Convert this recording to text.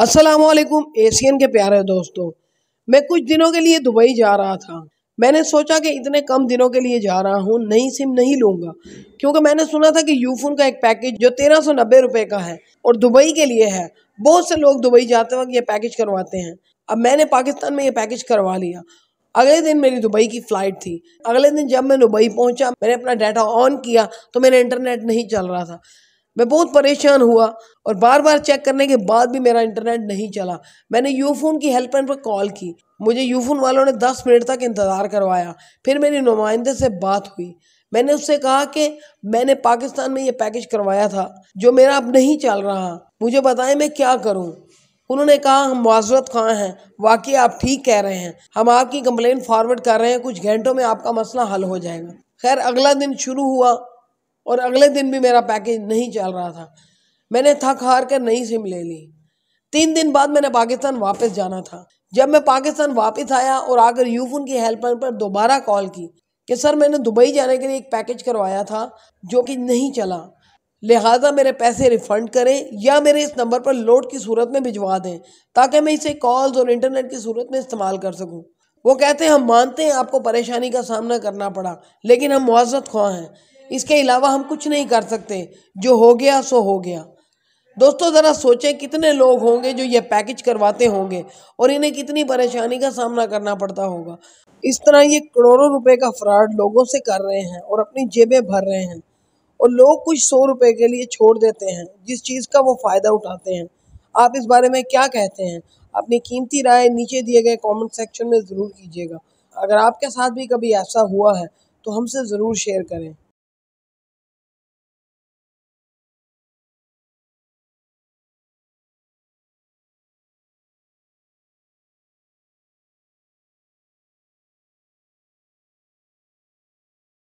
असलकुम एशियन के प्यारे दोस्तों मैं कुछ दिनों के लिए दुबई जा रहा था मैंने सोचा कि इतने कम दिनों के लिए जा रहा हूँ नई सिम नहीं लूँगा क्योंकि मैंने सुना था कि यूफोन का एक पैकेज जो तेरह सौ नब्बे रुपये का है और दुबई के लिए है बहुत से लोग दुबई जाते वक्त ये पैकेज करवाते हैं अब मैंने पाकिस्तान में ये पैकेज करवा लिया अगले दिन मेरी दुबई की फ़्लाइट थी अगले दिन जब मैं दुबई पहुंचा मैंने अपना डाटा ऑन किया तो मेरा इंटरनेट नहीं चल रहा था मैं बहुत परेशान हुआ और बार बार चेक करने के बाद भी मेरा इंटरनेट नहीं चला मैंने यूफ़ोन की हेल्पलाइन पर कॉल की मुझे यूफ़ोन वालों ने दस मिनट तक इंतज़ार करवाया फिर मेरी नुमाइंदे से बात हुई मैंने उससे कहा कि मैंने पाकिस्तान में ये पैकेज करवाया था जो मेरा अब नहीं चल रहा मुझे बताएं मैं क्या करूं उन्होंने कहा हम माजरत खां हैं वाकई आप ठीक कह रहे हैं हम आपकी कंप्लेंट फॉरवर्ड कर रहे हैं कुछ घंटों में आपका मसला हल हो जाएगा खैर अगला दिन शुरू हुआ और अगले दिन भी मेरा पैकेज नहीं चल रहा था मैंने थक हार कर नई सिम ले ली तीन दिन बाद मैंने पाकिस्तान वापस जाना था जब मैं पाकिस्तान वापस आया और आकर यूफोन की हेल्पलाइन पर दोबारा कॉल की कि सर मैंने दुबई जाने के लिए एक पैकेज करवाया था जो कि नहीं चला लिहाजा मेरे पैसे रिफ़ंड करें या मेरे इस नंबर पर लोड की सूरत में भिजवा दें ताकि मैं इसे कॉल्स और इंटरनेट की सूरत में इस्तेमाल कर सकूं। वो कहते हैं हम मानते हैं आपको परेशानी का सामना करना पड़ा लेकिन हम मुआजत ख्वाह हैं इसके अलावा हम कुछ नहीं कर सकते जो हो गया सो हो गया दोस्तों ज़रा सोचें कितने लोग होंगे जो ये पैकेज करवाते होंगे और इन्हें कितनी परेशानी का सामना करना पड़ता होगा इस तरह ये करोड़ों रुपए का फ्रॉड लोगों से कर रहे हैं और अपनी जेबें भर रहे हैं और लोग कुछ सौ रुपए के लिए छोड़ देते हैं जिस चीज़ का वो फ़ायदा उठाते हैं आप इस बारे में क्या कहते हैं अपनी कीमती राय नीचे दिए गए कॉमेंट सेक्शन में ज़रूर कीजिएगा अगर आपके साथ भी कभी ऐसा हुआ है तो हमसे ज़रूर शेयर करें